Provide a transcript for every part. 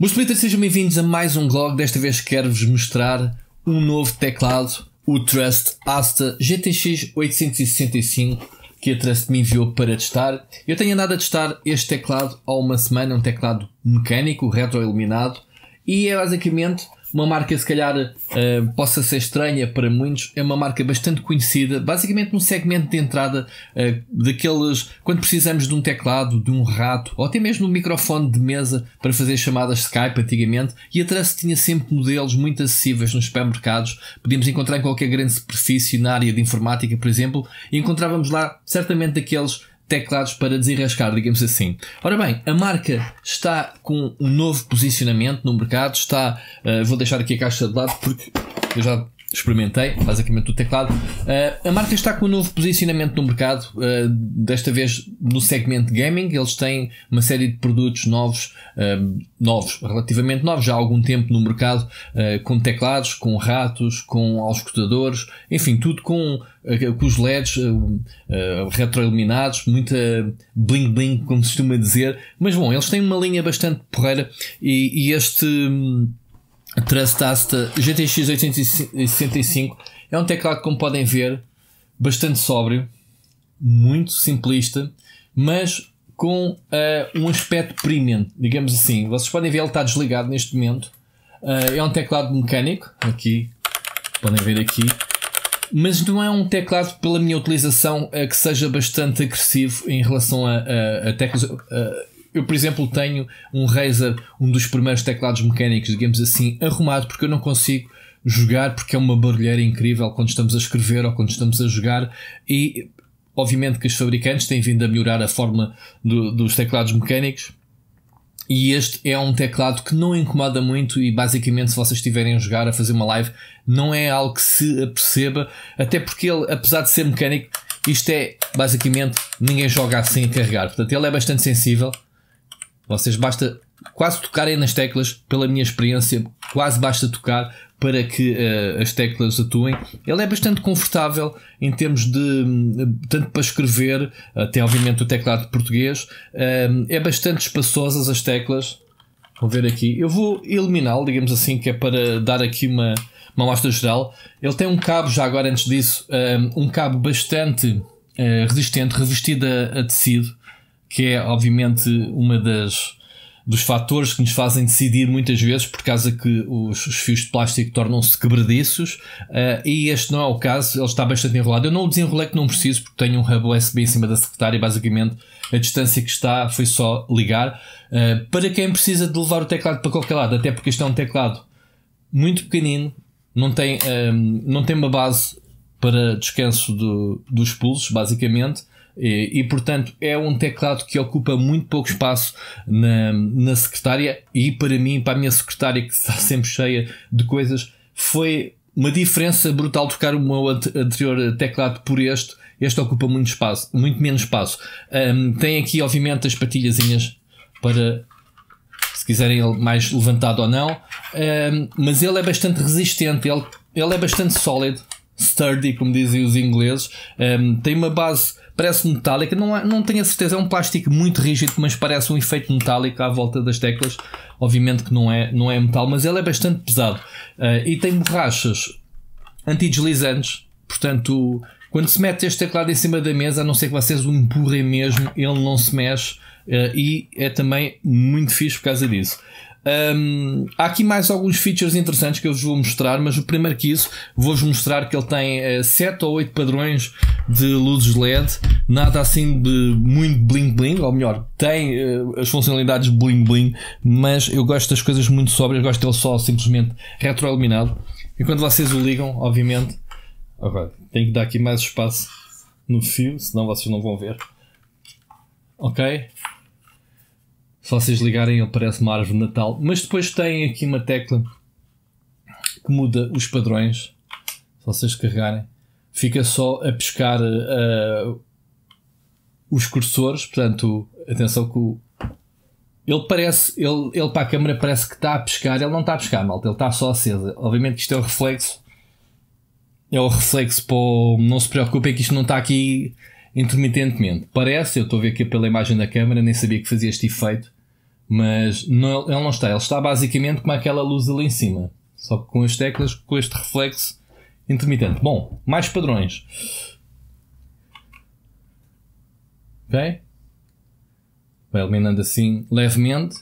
Meus Twitter, sejam bem-vindos a mais um vlog. Desta vez quero-vos mostrar um novo teclado, o Trust Asta GTX 865 que a Trust me enviou para testar. Eu tenho andado a testar este teclado há uma semana, um teclado mecânico, retroiluminado, e é basicamente uma marca se calhar uh, possa ser estranha para muitos, é uma marca bastante conhecida, basicamente num segmento de entrada uh, daqueles quando precisamos de um teclado, de um rato ou até mesmo de um microfone de mesa para fazer chamadas Skype antigamente e a Trust tinha sempre modelos muito acessíveis nos supermercados, podíamos encontrar em qualquer grande superfície na área de informática, por exemplo, e encontrávamos lá certamente daqueles teclados para desenrascar, digamos assim. Ora bem, a marca está com um novo posicionamento no mercado, está. Uh, vou deixar aqui a caixa de lado porque eu já experimentei, basicamente o teclado. Uh, a marca está com um novo posicionamento no mercado, uh, desta vez no segmento gaming. Eles têm uma série de produtos novos, uh, novos, relativamente novos, já há algum tempo no mercado, com teclados, com ratos, com auscultadores, enfim, tudo com, com os LEDs retroiluminados, muita bling bling, como se costuma dizer. Mas bom, eles têm uma linha bastante porreira e, e este. Um, Trustasta GTX 865 é um teclado, como podem ver, bastante sóbrio, muito simplista, mas com uh, um aspecto premium, digamos assim. Vocês podem ver, ele está desligado neste momento. Uh, é um teclado mecânico, aqui, podem ver aqui. Mas não é um teclado, pela minha utilização, uh, que seja bastante agressivo em relação a, a, a teclas eu, por exemplo, tenho um Razer, um dos primeiros teclados mecânicos, digamos assim, arrumado, porque eu não consigo jogar, porque é uma barulheira incrível quando estamos a escrever ou quando estamos a jogar. E obviamente que os fabricantes têm vindo a melhorar a forma do, dos teclados mecânicos. E este é um teclado que não incomoda muito e basicamente se vocês estiverem a jogar, a fazer uma live, não é algo que se aperceba, até porque ele, apesar de ser mecânico, isto é basicamente ninguém joga assim a carregar. Portanto, ele é bastante sensível, vocês basta quase tocarem nas teclas, pela minha experiência, quase basta tocar para que uh, as teclas atuem. Ele é bastante confortável em termos de hum, tanto para escrever, até obviamente o teclado português. Uh, é bastante espaçosas as teclas. Vou ver aqui. Eu vou eliminá-lo, digamos assim, que é para dar aqui uma, uma amostra geral. Ele tem um cabo, já agora antes disso, hum, um cabo bastante eh, resistente, revestido a tecido que é obviamente uma das dos fatores que nos fazem decidir muitas vezes por causa que os, os fios de plástico tornam-se quebradiços uh, e este não é o caso, ele está bastante enrolado. Eu não o desenrolei que não preciso porque tenho um hub USB em cima da secretária e basicamente a distância que está foi só ligar. Uh, para quem precisa de levar o teclado para qualquer lado, até porque este é um teclado muito pequenino, não tem, um, eh, não tem uma base para descanso do, dos pulsos, basicamente. E, eh, e, portanto é um teclado que ocupa muito pouco espaço na, na secretária e para mim, para a minha secretária que está sempre cheia de coisas, foi uma diferença brutal trocar o meu anterior teclado por este. Este ocupa muito espaço, muito menos espaço. Um, tem aqui, obviamente, as patilhazinhas para se quiserem ele mais levantado ou não. Um, mas ele é bastante resistente, ele, ele é bastante sólido, sturdy, como dizem os ingleses. Um, tem uma base parece metálica, não, é, não tenho a certeza, é um plástico muito rígido, mas parece um efeito metálico à volta das teclas. Obviamente que não é, não é metal, mas ele é bastante pesado. Uh, e tem borrachas antideslizantes, portanto, quando se mete este teclado em cima da mesa, a não ser que vocês o empurrem mesmo, ele não se mexe uh, e é também muito fixe por causa disso. Um, há aqui mais alguns features interessantes que eu vos vou mostrar, mas o primeiro que isso, vou-vos mostrar que ele tem uh, eh, 7 ou 8 padrões de luzes LED, nada assim de muito bling bling, ou melhor, tem uh, as funcionalidades bling bling, mas eu gosto das coisas muito sóbrias, gosto dele só simplesmente retroiluminado. E quando vocês o ligam, obviamente, agora tenho que dar aqui mais espaço no fio, senão vocês não vão ver. Ok? Se vocês ligarem, ele parece uma árvore de Natal. Mas depois tem aqui uma tecla que muda os padrões. Se vocês carregarem, fica só a pescar uh, os cursores. Portanto, atenção que o, ele parece, ele, ele para a câmera parece que está a pescar, ele não está a pescar, malta, ele está só acesa. Obviamente que isto é o reflexo, é o reflexo para o, não se preocupem que isto não está aqui intermitentemente. Parece, eu estou a ver aqui pela imagem da câmera, nem sabia que fazia este efeito, mas não, ele não está. Ele está basicamente como aquela luz ali em cima, só que com as teclas, com este reflexo intermitente. Bom, mais padrões. Ok? Vai eliminando assim levemente.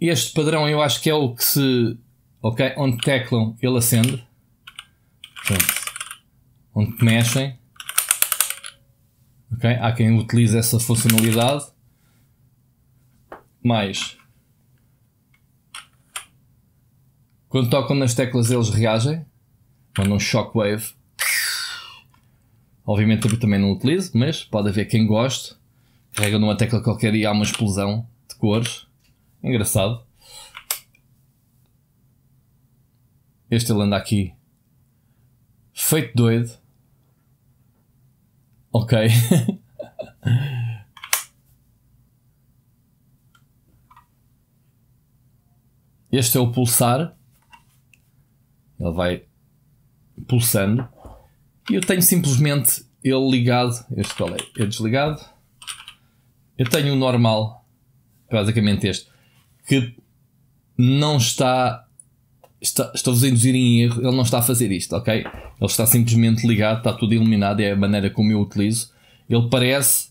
Este padrão eu acho que é o que se. Ok? Onde teclam, ele acende. onde mexem, Okay? Há quem utilize essa funcionalidade. mas Quando tocam nas teclas eles reagem. Mandam um shockwave. Obviamente eu também não utilizo, mas pode haver quem goste. Carrega numa tecla qualquer e há uma explosão de cores. Engraçado. Este ele anda aqui feito doido. Ok. este é o pulsar. Ele vai pulsando. E eu tenho simplesmente ele ligado. Este qual é? É desligado. Eu tenho o normal, basicamente este, que não está estou-vos a induzir em erro, ele não está a fazer isto, ok? Ele está simplesmente ligado, está tudo iluminado, é a maneira como eu utilizo. Ele parece.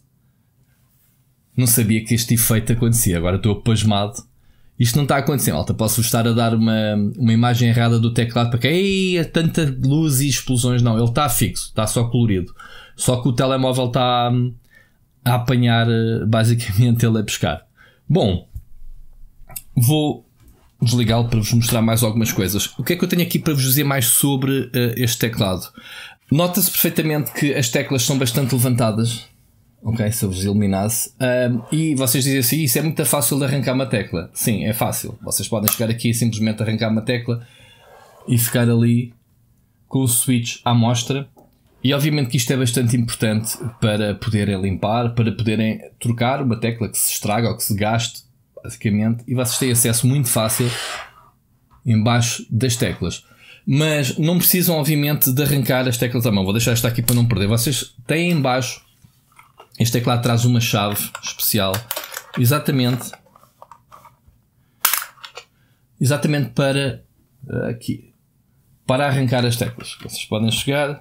Não sabia que este efeito acontecia, agora estou pasmado. Isto não está a acontecer, malta. Posso estar a dar uma, uma imagem errada do teclado para que Ei, é tanta luz e explosões. Não, ele está fixo, está só colorido. Só que o telemóvel está hum, a apanhar, eh, basicamente, ele a pescar. Bom, vou desligá-lo para vos mostrar mais algumas coisas. O que é que eu tenho aqui para vos dizer mais sobre uh, este teclado? Nota-se perfeitamente que as teclas são bastante levantadas. Ok, se eu vos iluminasse. Um, e vocês dizem assim: isso é muito fácil de arrancar uma tecla. Sim, é fácil. Vocês podem chegar aqui e simplesmente arrancar uma tecla e ficar ali com o switch à mostra. E obviamente que isto é bastante importante para poderem limpar, para poderem trocar uma tecla que se estraga ou que se gaste basicamente, e vocês têm acesso muito fácil embaixo das teclas. Mas não precisam, obviamente, de arrancar as teclas à mão. Vou deixar esta aqui para não perder. Vocês têm embaixo este teclado traz uma chave especial, exatamente, exatamente para eh, aqui, para arrancar as teclas. Vocês podem chegar,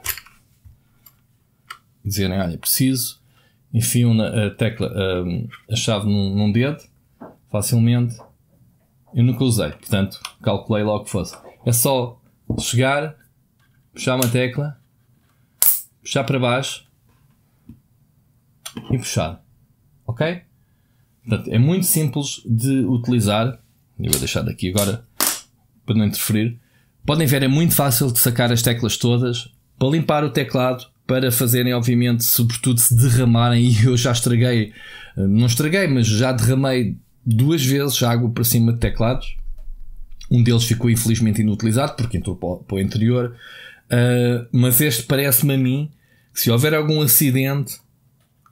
dizerem, olha, preciso, enfiam a tecla, eh, a, chave num dedo facilmente. Eu nunca usei, portanto, calculei logo que fosse. É só chegar, puxar uma tecla, puxar para baixo e puxar. Ok? Portanto, é muito simples de utilizar. Eu vou deixar daqui agora para não interferir. Podem ver, é muito fácil de sacar as teclas todas para limpar o teclado, para fazerem, obviamente, sobretudo se derramarem. E eu já estraguei, não estraguei, mas já derramei duas vezes água para cima de teclados. Um deles ficou infelizmente inutilizado porque entrou para o interior. Uh, mas este parece-me a mim que se houver algum acidente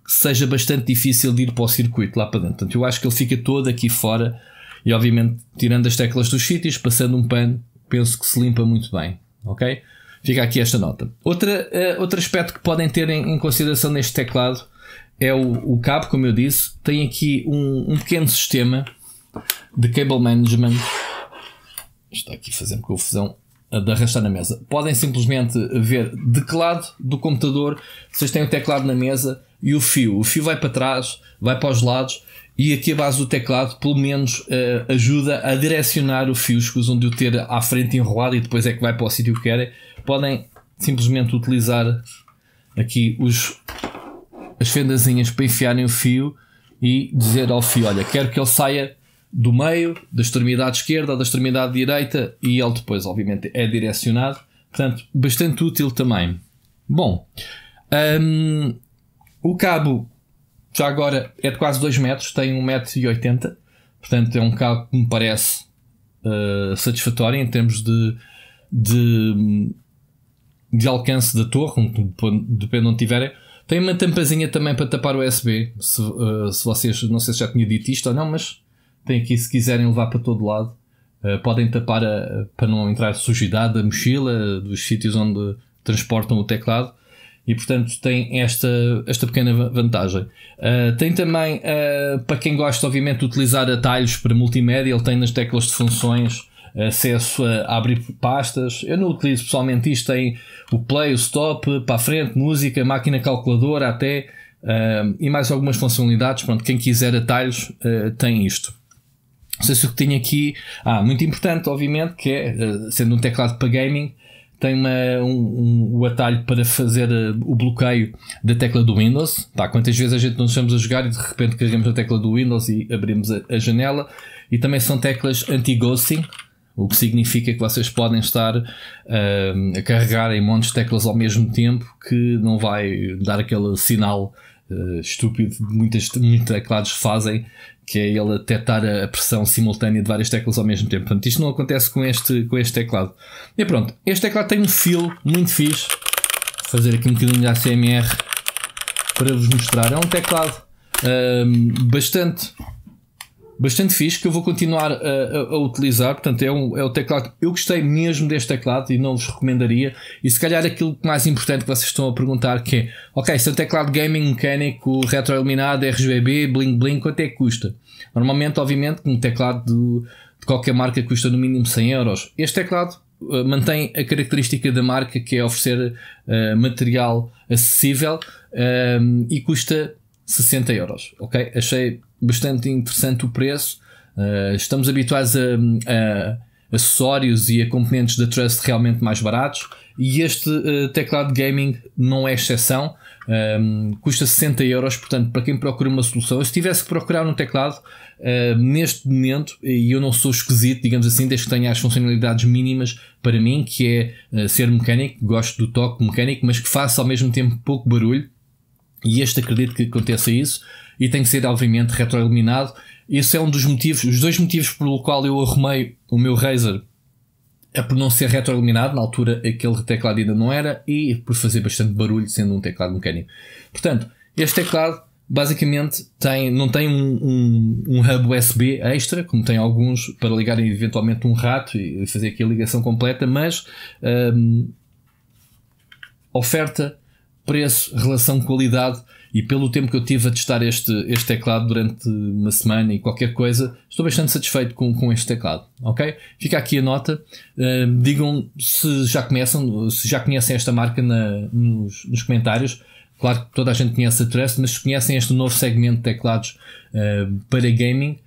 seja bastante difícil de ir para o circuito lá para dentro. Portanto, eu acho que ele fica todo aqui fora e obviamente tirando as teclas dos sítios, passando um pano, penso que se limpa muito bem. Ok? Fica aqui esta nota. Outra, uh, outro aspecto que podem ter em, em consideração neste teclado é o, o cabo, como eu disse, tem aqui um, um pequeno sistema de cable management. Está aqui fazendo confusão de arrastar na mesa. Podem simplesmente ver de que lado do computador vocês têm o teclado na mesa e o fio. O fio vai para trás, vai para os lados e aqui a base do teclado pelo menos eh, ajuda a direcionar o fio. Escusam de o ter à frente enrolado e depois é que vai para o sítio que querem. Podem simplesmente utilizar aqui os as fendazinhas para enfiarem o fio e dizer ao fio: Olha, quero que ele saia do meio, da extremidade esquerda ou da extremidade direita, e ele depois, obviamente, é direcionado. Portanto, bastante útil também. Bom, um, o cabo já agora é de quase 2 metros, tem 1,80m, portanto é um cabo que me parece uh, satisfatório em termos de, de, de alcance da torre, depende de onde tiverem. Tem uma tampazinha também para tapar o USB. Se, uh, se vocês, não sei se já tinha dito isto ou não, mas tem aqui se quiserem levar para todo lado. Uh, podem tapar a, eh, para não entrar sujidade da mochila, dos sítios onde transportam o teclado. E portanto tem esta, esta pequena vantagem. Uh, tem também, para quem gosta, obviamente, de utilizar atalhos para multimédia, ele tem nas teclas de funções acesso a abrir pastas. Eu não utilizo pessoalmente isto, tem o play, o stop, para a frente, música, máquina calculadora até, uh, e mais algumas funcionalidades. Pronto, quem quiser atalhos uh, tem isto. Não sei se o que tenho aqui. Ah, muito importante, obviamente, que é, ah, sendo um teclado para gaming, tem uma, um, um, o atalho para fazer uh, o bloqueio da tecla do Windows. tá quantas vezes a gente não estamos a jogar e de repente carregamos a tecla do Windows e abrimos a, a janela. E também são teclas anti-ghosting, o que significa que vocês podem estar uh, a carregar em montes de teclas ao mesmo tempo que não vai dar aquele sinal uh, estúpido que muitos, teclados fazem, que é ele detectar a pressão simultânea de várias teclas ao mesmo tempo. Portanto, isto não acontece com este, com este teclado. E pronto, este teclado tem um feel muito fixe. Vou fazer aqui um bocadinho de ACMR para vos mostrar. É um teclado uh, bastante bastante fixe que eu vou continuar a, a, a, utilizar. Portanto, é, um, é o teclado. Eu gostei mesmo deste teclado e não vos recomendaria. E se calhar aquilo mais importante que vocês estão a perguntar que é: ok, se é um teclado gaming mecânico, retroiluminado, RGB, bling bling, quanto é que custa? Normalmente, obviamente, um teclado de, de qualquer marca custa no mínimo 100 euros. Este teclado eh, mantém a característica da marca que é oferecer uh, material acessível ehm, e custa 60 euros. Ok? Achei bastante interessante o preço. Uh, estamos habituados a, a, acessórios e a componentes da Trust realmente mais baratos e este uh, teclado gaming não é exceção. Um, ehm, custa 60 euros, portanto, para quem procura uma solução, eu, se tivesse que procurar um teclado uh, neste momento, e eu não sou esquisito, digamos assim, desde que tenha as funcionalidades mínimas para mim, que é ser mecânico, gosto do toque mecânico, mas que faça ao mesmo tempo pouco barulho, e este acredito que aconteça isso e tem que ser, obviamente, retroeliminado. Esse é um dos motivos, os dois motivos pelo qual eu arrumei o meu Razer é por não ser retroeliminado, na altura aquele teclado ainda não era, e por fazer bastante barulho sendo um teclado mecânico. Portanto, este teclado basicamente tem, não tem um, um, um hub USB extra, como tem alguns, para ligarem eventualmente um rato e fazer aqui a ligação completa, mas um, oferta, preço, relação qualidade e pelo tempo que eu tive a testar este, este teclado durante uma semana e qualquer coisa, estou bastante satisfeito com, com este teclado, ok? Fica aqui a nota. Uh, digam se já começam, se já conhecem esta marca na, nos, nos comentários. Claro que toda a gente conhece a Trust, mas se conhecem este novo segmento de teclados uh, para gaming,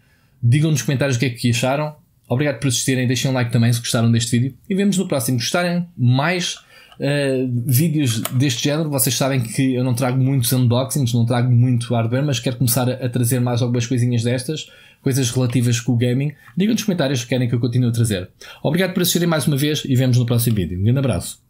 digam nos comentários o que é que acharam. Obrigado por assistirem, deixem um like também se gostaram deste vídeo e vemos no próximo. gostarem mais uh, vídeos deste género. Vocês sabem que eu não trago muitos unboxings, não trago muito hardware, mas quero começar a, a trazer mais algumas coisinhas destas, coisas relativas com o gaming. Digam nos comentários que querem que eu continue a trazer. Obrigado por assistirem mais uma vez e vemos no próximo vídeo. Um grande abraço.